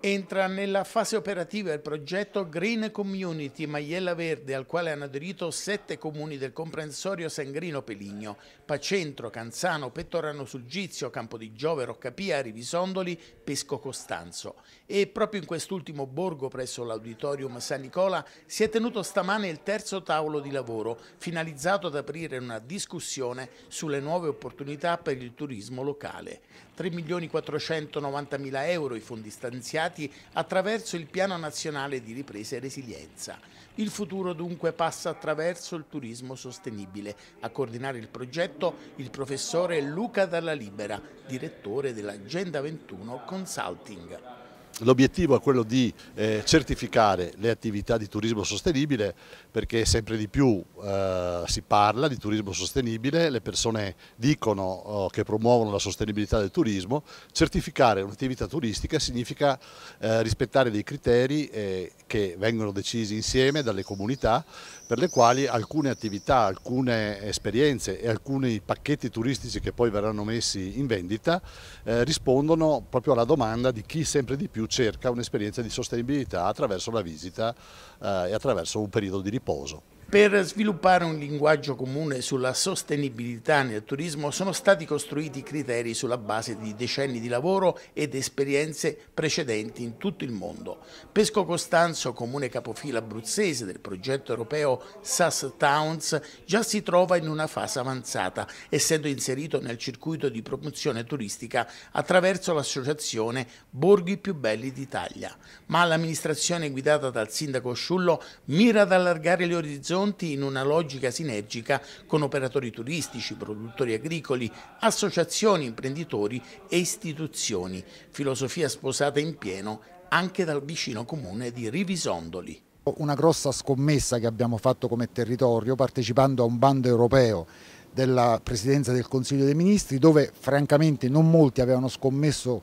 Entra nella fase operativa il progetto Green Community Maiella Verde al quale hanno aderito sette comuni del comprensorio Sangrino Peligno, Pacentro, Canzano, Pettorano sul Gizio, Campo di Giove, Roccapia, Rivisondoli, Pesco Costanzo. E proprio in quest'ultimo borgo presso l'auditorium San Nicola si è tenuto stamane il terzo tavolo di lavoro finalizzato ad aprire una discussione sulle nuove opportunità per il turismo locale. 3.490.000 euro i fondi stanziati impiegati attraverso il Piano Nazionale di Ripresa e Resilienza. Il futuro dunque passa attraverso il turismo sostenibile. A coordinare il progetto il professore Luca Dalla Libera, direttore dell'Agenda 21 Consulting. L'obiettivo è quello di eh, certificare le attività di turismo sostenibile perché sempre di più eh, si parla di turismo sostenibile, le persone dicono oh, che promuovono la sostenibilità del turismo, certificare un'attività turistica significa eh, rispettare dei criteri eh, che vengono decisi insieme dalle comunità per le quali alcune attività, alcune esperienze e alcuni pacchetti turistici che poi verranno messi in vendita eh, rispondono proprio alla domanda di chi sempre di più cerca un'esperienza di sostenibilità attraverso la visita eh, e attraverso un periodo di riposo. Per sviluppare un linguaggio comune sulla sostenibilità nel turismo sono stati costruiti criteri sulla base di decenni di lavoro ed esperienze precedenti in tutto il mondo. Pesco Costanzo, comune capofila abruzzese del progetto europeo SAS Towns, già si trova in una fase avanzata, essendo inserito nel circuito di promozione turistica attraverso l'associazione Borghi più belli d'Italia. Ma l'amministrazione guidata dal sindaco Sciullo mira ad allargare gli orizzonti confronti in una logica sinergica con operatori turistici, produttori agricoli, associazioni, imprenditori e istituzioni, filosofia sposata in pieno anche dal vicino comune di Rivisondoli una grossa scommessa che abbiamo fatto come territorio partecipando a un bando europeo della Presidenza del Consiglio dei Ministri dove francamente non molti avevano scommesso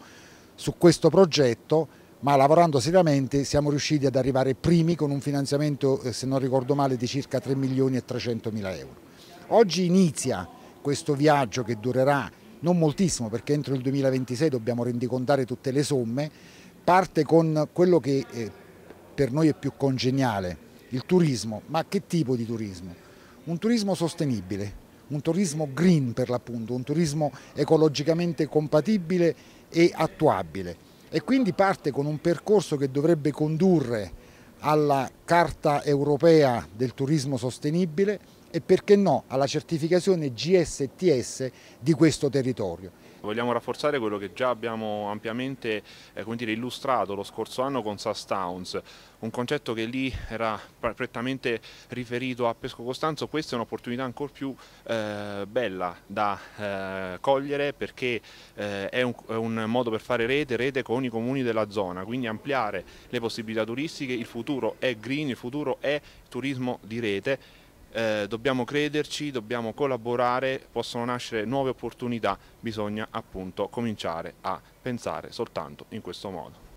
su questo progetto ma lavorando seriamente siamo riusciti ad arrivare primi con un finanziamento, eh, se non ricordo male, di circa 3 milioni e 300 mila euro. Oggi inizia questo viaggio che durerà non moltissimo perché entro il 2026 dobbiamo rendicontare tutte le somme, parte con quello che eh, per noi è più congeniale, il turismo, ma che tipo di turismo? Un turismo sostenibile, un turismo green per l'appunto, un turismo ecologicamente compatibile e attuabile e quindi parte con un percorso che dovrebbe condurre alla Carta europea del turismo sostenibile e perché no alla certificazione GSTS di questo territorio. Vogliamo rafforzare quello che già abbiamo ampiamente eh, dire, illustrato lo scorso anno con SAS Towns, un concetto che lì era prettamente riferito a Pesco Costanzo, questa è un'opportunità ancora più eh, bella da eh, cogliere perché eh, è un, è, un, modo per fare rete, rete con i comuni della zona, quindi ampliare le possibilità turistiche, il futuro è green, il futuro è turismo di rete eh, dobbiamo crederci, dobbiamo collaborare, possono nascere nuove opportunità, bisogna appunto cominciare a pensare soltanto in questo modo.